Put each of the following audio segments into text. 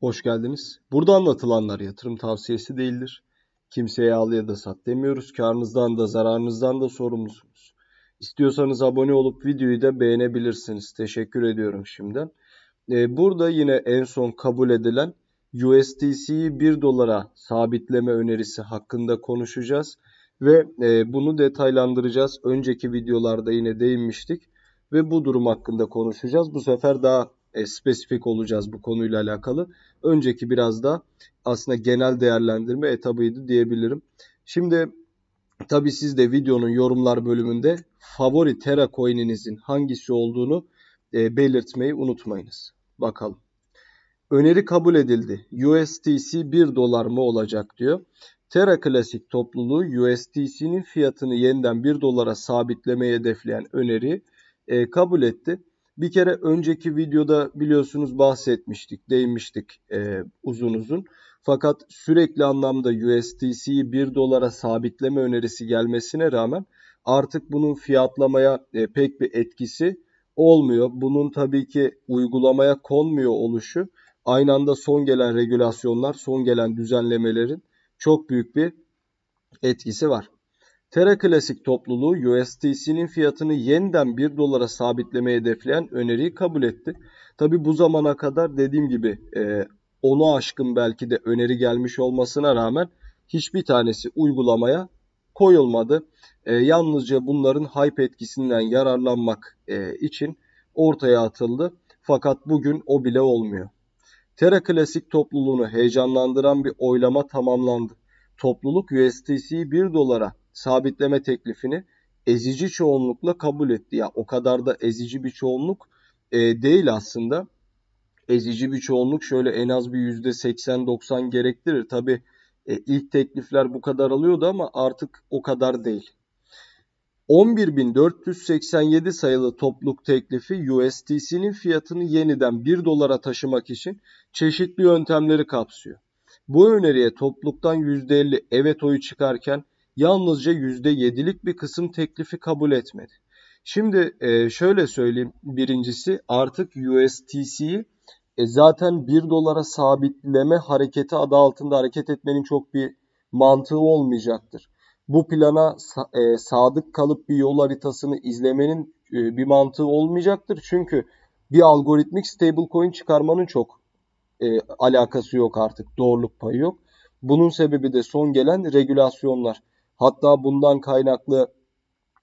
Hoş geldiniz. Burada anlatılanlar yatırım tavsiyesi değildir. Kimseye al ya da sat demiyoruz. Karnınızdan da zararınızdan da sorumlusunuz. İstiyorsanız abone olup videoyu da beğenebilirsiniz. Teşekkür ediyorum şimdiden. Ee, burada yine en son kabul edilen USDC'yi 1 dolara sabitleme önerisi hakkında konuşacağız. Ve e, bunu detaylandıracağız. Önceki videolarda yine değinmiştik. Ve bu durum hakkında konuşacağız. Bu sefer daha e, spesifik olacağız bu konuyla alakalı. Önceki biraz da aslında genel değerlendirme etabıydı diyebilirim. Şimdi tabii siz de videonun yorumlar bölümünde favori Terra coin'inizin hangisi olduğunu e, belirtmeyi unutmayınız. Bakalım. Öneri kabul edildi. USDC 1 dolar mı olacak diyor. Terra Classic topluluğu USDC'nin fiyatını yeniden 1 dolara sabitlemeyi hedefleyen öneri e, kabul etti. Bir kere önceki videoda biliyorsunuz bahsetmiştik, değinmiştik e, uzun uzun. Fakat sürekli anlamda USDC'yi 1 dolara sabitleme önerisi gelmesine rağmen artık bunun fiyatlamaya e, pek bir etkisi olmuyor. Bunun tabii ki uygulamaya konmuyor oluşu aynı anda son gelen regülasyonlar, son gelen düzenlemelerin çok büyük bir etkisi var. Terra Classic topluluğu USDC'nin fiyatını yeniden 1 dolara sabitlemeye hedefleyen öneriyi kabul etti. Tabi bu zamana kadar dediğim gibi e, onu aşkın belki de öneri gelmiş olmasına rağmen hiçbir tanesi uygulamaya koyulmadı. E, yalnızca bunların hype etkisinden yararlanmak e, için ortaya atıldı. Fakat bugün o bile olmuyor. Terra Classic topluluğunu heyecanlandıran bir oylama tamamlandı. Topluluk USDC'yi 1 dolara sabitleme teklifini ezici çoğunlukla kabul etti. Ya yani o kadar da ezici bir çoğunluk e, değil aslında. Ezici bir çoğunluk şöyle en az bir %80-90 gerektirir. Tabi e, ilk teklifler bu kadar alıyordu ama artık o kadar değil. 11.487 sayılı topluk teklifi USDC'nin fiyatını yeniden 1 dolara taşımak için çeşitli yöntemleri kapsıyor. Bu öneriye topluluktan %50 evet oyu çıkarken yalnızca %7'lik bir kısım teklifi kabul etmedi. Şimdi e, şöyle söyleyeyim birincisi artık USTC'yi e, zaten 1 dolara sabitleme hareketi adı altında hareket etmenin çok bir mantığı olmayacaktır. Bu plana e, sadık kalıp bir yol haritasını izlemenin bir mantığı olmayacaktır. Çünkü bir algoritmik stablecoin çıkarmanın çok alakası yok artık. Doğruluk payı yok. Bunun sebebi de son gelen regülasyonlar. Hatta bundan kaynaklı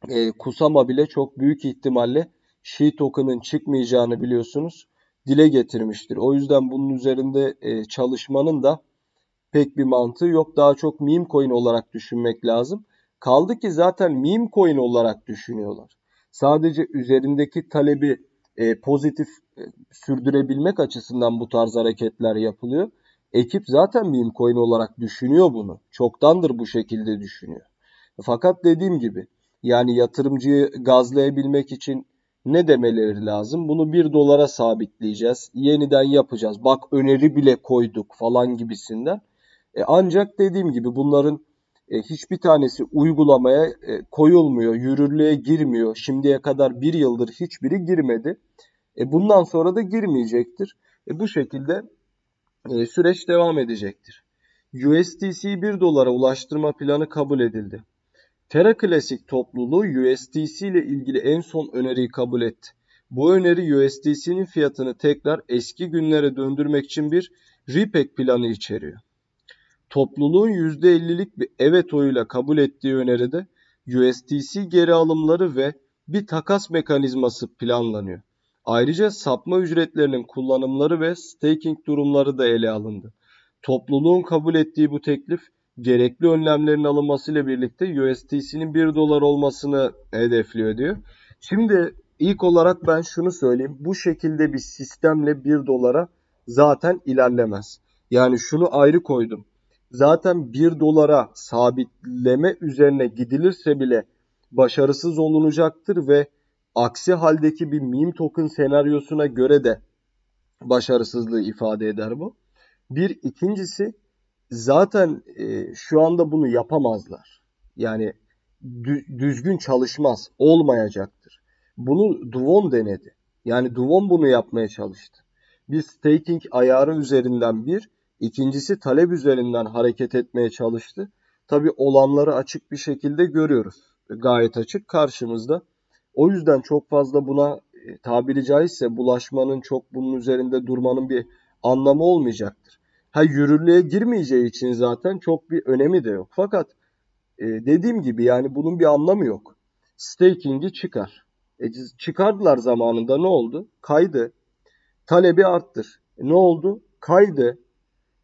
e, kusama bile çok büyük ihtimalle Şii token'ın çıkmayacağını biliyorsunuz dile getirmiştir. O yüzden bunun üzerinde e, çalışmanın da pek bir mantığı yok. Daha çok meme coin olarak düşünmek lazım. Kaldı ki zaten meme coin olarak düşünüyorlar. Sadece üzerindeki talebi e, pozitif e, sürdürebilmek açısından bu tarz hareketler yapılıyor. Ekip zaten meme coin olarak düşünüyor bunu. Çoktandır bu şekilde düşünüyor. Fakat dediğim gibi yani yatırımcıyı gazlayabilmek için ne demeleri lazım? Bunu 1 dolara sabitleyeceğiz. Yeniden yapacağız. Bak öneri bile koyduk falan gibisinden. E ancak dediğim gibi bunların e, hiçbir tanesi uygulamaya e, koyulmuyor, yürürlüğe girmiyor. Şimdiye kadar bir yıldır hiçbiri girmedi. E, bundan sonra da girmeyecektir. E, bu şekilde e, süreç devam edecektir. USDC 1 dolara ulaştırma planı kabul edildi. Terra Classic topluluğu USDC ile ilgili en son öneriyi kabul etti. Bu öneri USDC'nin fiyatını tekrar eski günlere döndürmek için bir RIPEC planı içeriyor. Topluluğun %50'lik bir evet oyuyla kabul ettiği öneride USDC geri alımları ve bir takas mekanizması planlanıyor. Ayrıca sapma ücretlerinin kullanımları ve staking durumları da ele alındı. Topluluğun kabul ettiği bu teklif gerekli önlemlerin alınmasıyla birlikte USDC'nin 1 dolar olmasını hedefliyor diyor. Şimdi ilk olarak ben şunu söyleyeyim. Bu şekilde bir sistemle 1 dolara zaten ilerlemez. Yani şunu ayrı koydum. Zaten 1 dolara sabitleme üzerine gidilirse bile başarısız olunacaktır ve aksi haldeki bir meme token senaryosuna göre de başarısızlığı ifade eder bu. Bir ikincisi zaten e, şu anda bunu yapamazlar. Yani düzgün çalışmaz, olmayacaktır. Bunu Duvon denedi. Yani Duvon bunu yapmaya çalıştı. Bir staking ayarı üzerinden bir, ikincisi talep üzerinden hareket etmeye çalıştı. Tabi olanları açık bir şekilde görüyoruz. Gayet açık karşımızda o yüzden çok fazla buna e, tabiri caizse bulaşmanın çok bunun üzerinde durmanın bir anlamı olmayacaktır. Ha yürürlüğe girmeyeceği için zaten çok bir önemi de yok. Fakat e, dediğim gibi yani bunun bir anlamı yok. Staking'i çıkar. E, çıkardılar zamanında ne oldu? Kaydı. Talebi arttır. E, ne oldu? Kaydı.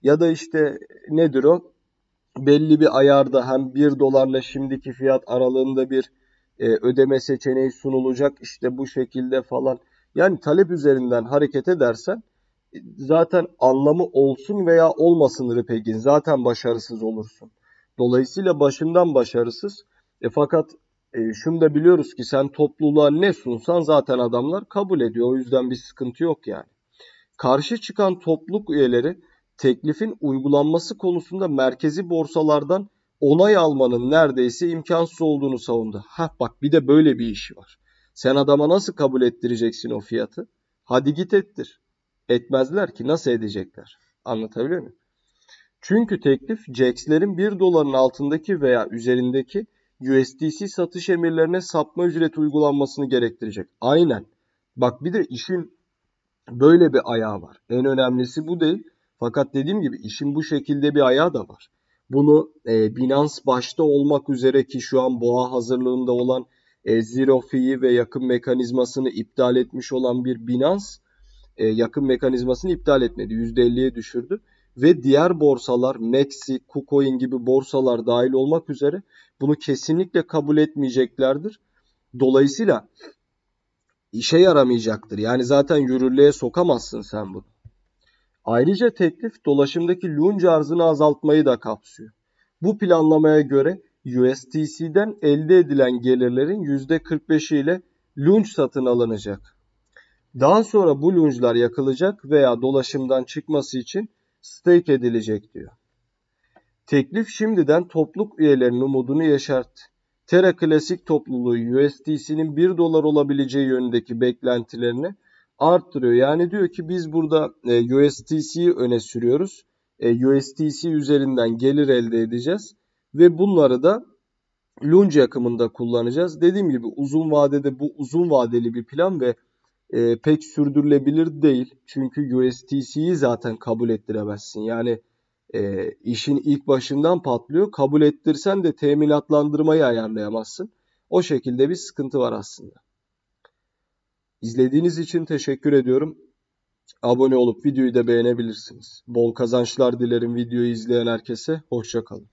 Ya da işte nedir o? Belli bir ayarda hem 1 dolarla şimdiki fiyat aralığında bir e, ödeme seçeneği sunulacak işte bu şekilde falan. Yani talep üzerinden hareket edersen e, zaten anlamı olsun veya olmasın ripegin zaten başarısız olursun. Dolayısıyla başından başarısız. E fakat e, şunu da biliyoruz ki sen topluluğa ne sunsan zaten adamlar kabul ediyor. O yüzden bir sıkıntı yok yani. Karşı çıkan topluluk üyeleri teklifin uygulanması konusunda merkezi borsalardan onay almanın neredeyse imkansız olduğunu savundu. Ha bak bir de böyle bir işi var. Sen adama nasıl kabul ettireceksin o fiyatı? Hadi git ettir. Etmezler ki nasıl edecekler? Anlatabiliyor muyum? Çünkü teklif CEX'lerin 1 doların altındaki veya üzerindeki USDC satış emirlerine sapma ücreti uygulanmasını gerektirecek. Aynen. Bak bir de işin böyle bir ayağı var. En önemlisi bu değil. Fakat dediğim gibi işin bu şekilde bir ayağı da var. Bunu e, Binance başta olmak üzere ki şu an boğa hazırlığında olan e, Zero Fee'yi ve yakın mekanizmasını iptal etmiş olan bir Binance e, yakın mekanizmasını iptal etmedi. %50'ye düşürdü. Ve diğer borsalar Maxi, KuCoin gibi borsalar dahil olmak üzere bunu kesinlikle kabul etmeyeceklerdir. Dolayısıyla işe yaramayacaktır. Yani zaten yürürlüğe sokamazsın sen bunu. Ayrıca teklif dolaşımdaki lunge arzını azaltmayı da kapsıyor. Bu planlamaya göre USTC'den elde edilen gelirlerin %45'i ile lunge satın alınacak. Daha sonra bu lunge'lar yakılacak veya dolaşımdan çıkması için stake edilecek diyor. Teklif şimdiden topluluk üyelerinin umudunu yaşarttı. Terra Classic topluluğu USDC'nin 1 dolar olabileceği yönündeki beklentilerini arttırıyor. Yani diyor ki biz burada e, USDC'yi öne sürüyoruz. E, USDC üzerinden gelir elde edeceğiz ve bunları da lunge yakımında kullanacağız. Dediğim gibi uzun vadede bu uzun vadeli bir plan ve e, pek sürdürülebilir değil. Çünkü USDC'yi zaten kabul ettiremezsin. Yani e, işin ilk başından patlıyor. Kabul ettirsen de teminatlandırmayı ayarlayamazsın. O şekilde bir sıkıntı var aslında. İzlediğiniz için teşekkür ediyorum. Abone olup videoyu da beğenebilirsiniz. Bol kazançlar dilerim videoyu izleyen herkese. Hoşçakalın.